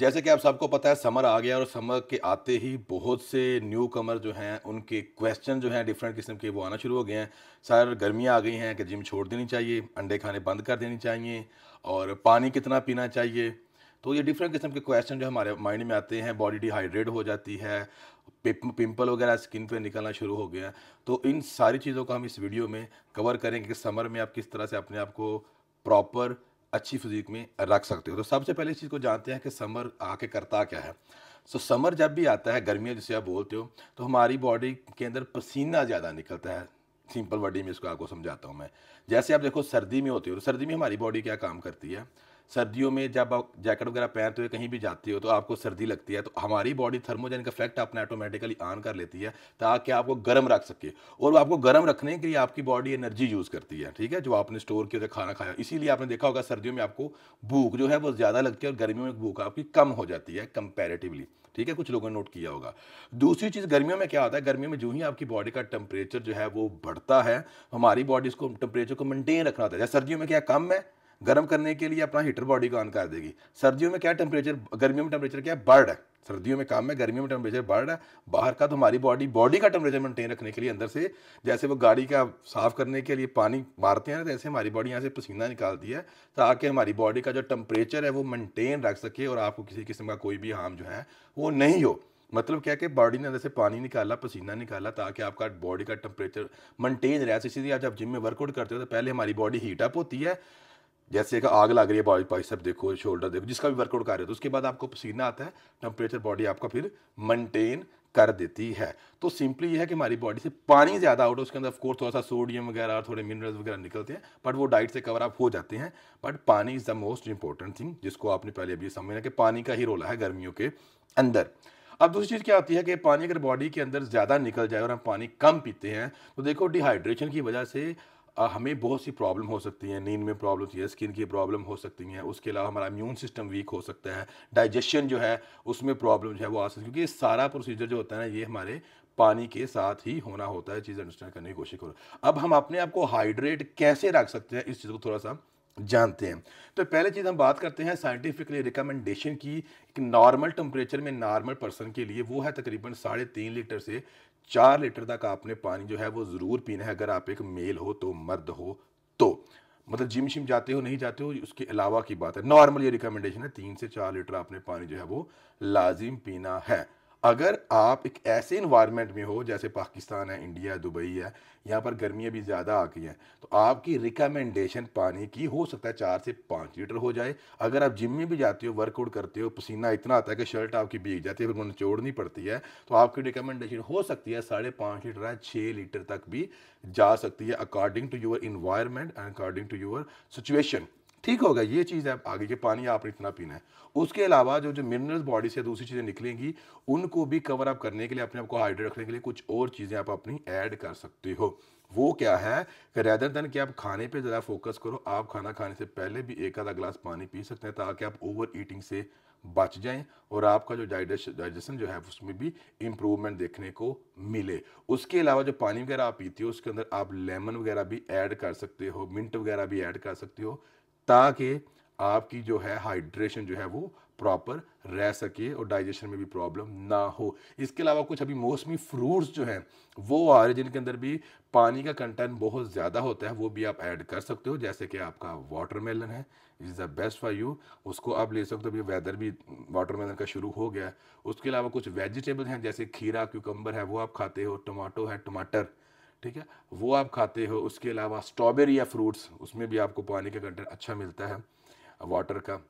जैसे कि आप सबको पता है समर आ गया और समर के आते ही बहुत से न्यू कमर जो हैं उनके क्वेश्चन जो हैं डिफरेंट किस्म के वो आना शुरू हो गए हैं सर गर्मियाँ आ गई हैं कि जिम छोड़ देनी चाहिए अंडे खाने बंद कर देनी चाहिए और पानी कितना पीना चाहिए तो ये डिफरेंट किस्म के क्वेश्चन जो हमारे माइंड में आते हैं बॉडी डिहाइड्रेट हो जाती है पिंपल वगैरह स्किन पे निकलना शुरू हो गया तो इन सारी चीज़ों को हम इस वीडियो में कवर करेंगे कि समर में आप किस तरह से अपने आप को प्रॉपर अच्छी फिजिक में रख सकते हो तो सबसे पहले इस चीज़ को जानते हैं कि समर आके करता क्या है सो so, समर जब भी आता है गर्मियों जिसे आप बोलते हो तो हमारी बॉडी के अंदर पसीना ज़्यादा निकलता है सिंपल वर्डी में इसको आपको समझाता हूँ मैं जैसे आप देखो सर्दी में होते हो तो सर्दी में हमारी बॉडी क्या काम करती है सर्दियों में जब आप जैकेट वगैरह पहनते हुए कहीं भी जाते हो तो आपको सर्दी लगती है तो हमारी बॉडी थर्मोजेनिक इफेक्ट अपने ऑटोमेटिकली ऑन कर लेती है ताकि आपको गर्म रख सके और आपको गर्म रखने के लिए आपकी बॉडी एनर्जी यूज़ करती है ठीक है जो आपने स्टोर किया खाना खाया इसीलिए आपने देखा होगा सर्दियों में आपको भूख जो है वो ज़्यादा लगती है और गर्मियों में भूख आपकी कम हो जाती है कंपेरेटिवली ठीक है कुछ लोगों ने नोट किया होगा दूसरी चीज़ गर्मियों में क्या होता है गर्मियों में जो ही आपकी बॉडी का टेम्परेचर जो है वो बढ़ता है हमारी बॉडी इसको टेम्परेचर को मेनटेन रखना होता है सर्दियों में क्या कम है गर्म करने के लिए अपना हीटर बॉडी को ऑन कर देगी सर्दियों में क्या टेम्परेचर गर्मियों में टेम्परेचर क्या बर्ड है सर्दियों में काम है गर्मियों में टेम्परेचर बढ़ रहा है बाहर का तो हमारी बॉडी बॉडी का टेम्परेचर मेंटेन रखने के लिए अंदर से जैसे वो गाड़ी का साफ़ करने के लिए पानी मारते हैं ना जैसे हमारी बॉडी यहाँ से पसीना निकालती है ताकि हमारी बॉडी का जो टेम्परेचर है वो मेंटेन रख सके और आपको किसी किस्म का कोई भी हार्म जो है वो नहीं हो मतलब क्या कि बॉडी ने अंदर से पानी निकाला पसीना निकाला ताकि आपका बॉडी का टेम्परेचर मेंटेन रहे इसीलिए आप जब जिम में वर्कआउट करते हो तो पहले हमारी बॉडी हीटअप होती है जैसे एक आग लग रही है बॉडी सब देखो शोल्डर देखो जिसका भी वर्कआउट कर रहे हो तो उसके बाद आपको पसीना आता है टेम्परेचर बॉडी आपका फिर मेंटेन कर देती है तो सिंपली यह है कि हमारी बॉडी से पानी ज़्यादा आउट है उसके अंदर ऑफकोर्स थोड़ा सा सोडियम वगैरह और थोड़े मिनरल्स वगैरह निकलते हैं बट वो डाइट से कवर अप हो जाते हैं but pani is the most important thing जिसको आपने पहले अभी समझना कि पानी का ही रोला है गर्मियों के अंदर अब दूसरी चीज़ क्या होती है कि पानी अगर बॉडी के अंदर ज़्यादा निकल जाए और हम पानी कम पीते हैं तो देखो डिहाइड्रेशन की वजह से हमें बहुत सी प्रॉब्लम हो सकती हैं नींद में प्रॉब्लम है स्किन की प्रॉब्लम हो सकती हैं उसके अलावा हमारा इम्यून सिस्टम वीक हो सकता है डाइजेशन जो है उसमें प्रॉब्लम जो है वो आ सकती है क्योंकि सारा प्रोसीजर जो होता है ना ये हमारे पानी के साथ ही होना होता है चीज़ अंडरस्टैंड करने की कोशिश करो अब हम अपने आप को हाइड्रेट कैसे रख सकते हैं इस चीज़ को थोड़ा सा जानते हैं तो पहले चीज़ हम बात करते हैं साइंटिफिकली रिकमेंडेशन की एक नॉर्मल टेम्परेचर में नॉर्मल पर्सन के लिए वो है तकरीबन साढ़े तीन लीटर से चार लीटर तक आपने पानी जो है वो ज़रूर पीना है अगर आप एक मेल हो तो मर्द हो तो मतलब जिम शिम जाते हो नहीं जाते हो उसके अलावा की बात है नॉर्मल ये रिकमेंडेशन है तीन से चार लीटर आपने पानी जो है वो लाजिम पीना है अगर आप एक ऐसे इन्वायरमेंट में हो जैसे पाकिस्तान है इंडिया है दुबई है यहाँ पर गर्मियाँ भी ज़्यादा आ गई हैं तो आपकी रिकमेंडेशन पानी की हो सकता है चार से पाँच लीटर हो जाए अगर आप जिम में भी जाते हो वर्कआउट करते हो पसीना इतना आता है कि शर्ट आपकी बीग जाती है फिर उन्हें चोड़नी पड़ती है तो आपकी रिकमेंडेशन हो सकती है साढ़े पाँच लीटर है छः लीटर तक भी जा सकती है according to your environment and according to your situation ठीक होगा ये चीज़ है आगे के पानी आपने इतना पीना है उसके अलावा जो जो मिनरल्स बॉडी से दूसरी चीज़ें निकलेंगी उनको भी कवर अप करने के लिए अपने आप को हाइड्रेट रखने के लिए कुछ और चीज़ें आप अपनी ऐड कर सकते हो वो क्या है रैदर देन कि आप खाने पे ज़रा फोकस करो आप खाना खाने से पहले भी एक आधा ग्लास पानी पी सकते हैं ताकि आप ओवर ईटिंग से बच जाएं और आपका जो डाइजेशन जो है उसमें भी इम्प्रूवमेंट देखने को मिले उसके अलावा जो पानी वगैरह आप पीते हो उसके अंदर आप लेमन वगैरह भी ऐड कर सकते हो मिंट वगैरह भी ऐड कर सकते हो ताकि आपकी जो है हाइड्रेशन जो है वो प्रॉपर रह सके और डाइजेशन में भी प्रॉब्लम ना हो इसके अलावा कुछ अभी मौसमी फ्रूट्स जो हैं वो आ रहे जिनके अंदर भी पानी का कंटेंट बहुत ज़्यादा होता है वो भी आप ऐड कर सकते हो जैसे कि आपका वाटरमेलन है is the best for you उसको आप ले सकते हो अभी वेदर भी वाटरमेलन का शुरू हो गया है उसके अलावा कुछ वेजिटेबल हैं जैसे खीरा क्यूकम्बर है वो आप खाते हो टमाटो है टमाटर ठीक है वो आप खाते हो उसके अलावा स्ट्रॉबेरी या फ्रूट्स उसमें भी आपको पानी का कंटेंट अच्छा मिलता है वाटर का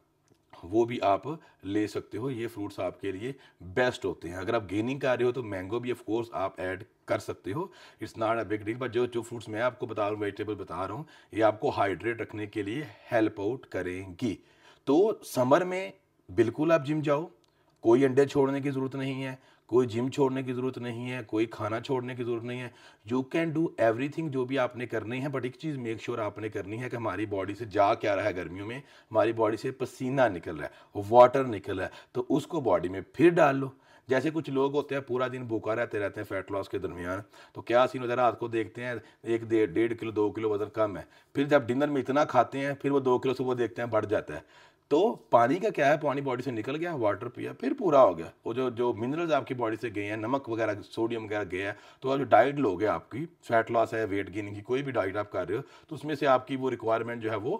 वो भी आप ले सकते हो ये फ्रूट्स आपके लिए बेस्ट होते हैं अगर आप गेनिंग कर रहे हो तो मैंगो भी ऑफ कोर्स आप ऐड कर सकते हो it's not a big deal but जो जो फ्रूट्स मैं आपको बता रहा हूँ वेजिटेबल बता रहा हूँ ये आपको हाइड्रेट रखने के लिए हेल्प आउट करेंगी तो समर में बिल्कुल आप जिम जाओ कोई अंडे छोड़ने की ज़रूरत नहीं है कोई जिम छोड़ने की ज़रूरत नहीं है कोई खाना छोड़ने की ज़रूरत नहीं है यू कैन डू एवरीथिंग जो भी आपने करनी है बट एक चीज़ मेक श्योर आपने करनी है कि हमारी बॉडी से जा क्या रहा है गर्मियों में हमारी बॉडी से पसीना निकल रहा है वाटर निकल रहा है तो उसको बॉडी में फिर डाल लो जैसे कुछ लोग होते हैं पूरा दिन भूखा रहते रहते हैं फैट लॉस के दरमियान तो क्या सीन होता है रात को देखते हैं एक डेढ़ किलो दो किलो वजन कम है फिर जब डिनर में इतना खाते हैं फिर वो दो किलो सुबह देखते हैं बढ़ जाता है तो पानी का क्या है पानी बॉडी से निकल गया वाटर पिया फिर पूरा हो गया वो जो जो मिनरल्स आपकी बॉडी से गए हैं नमक वगैरह सोडियम वगैरह तो गया है तो आप जो डाइट लोगे आपकी फैट लॉस है वेट गेनिंग की कोई भी डाइट आप कर रहे हो तो उसमें से आपकी वो रिक्वायरमेंट जो है वो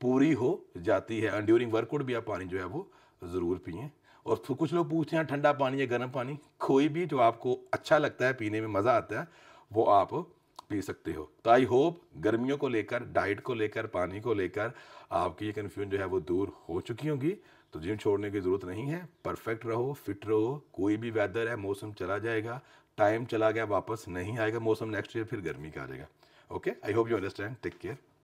पूरी हो जाती है एंड ड्यूरिंग वर्कआउट भी आप पानी जो है वो ज़रूर पिए और तो कुछ लोग पूछते हैं ठंडा पानी या गर्म पानी कोई भी जो आपको अच्छा लगता है पीने में मज़ा आता है वो आप पी सकते हो तो आई होप गर्मियों को लेकर डाइट को लेकर पानी को लेकर आपकी ये कन्फ्यूजन जो है वो दूर हो चुकी होगी तो जिम छोड़ने की ज़रूरत नहीं है परफेक्ट रहो फिट रहो कोई भी वेदर है मौसम चला जाएगा टाइम चला गया वापस नहीं आएगा मौसम नेक्स्ट ईयर फिर गर्मी का आ जाएगा okay I hope you understand take care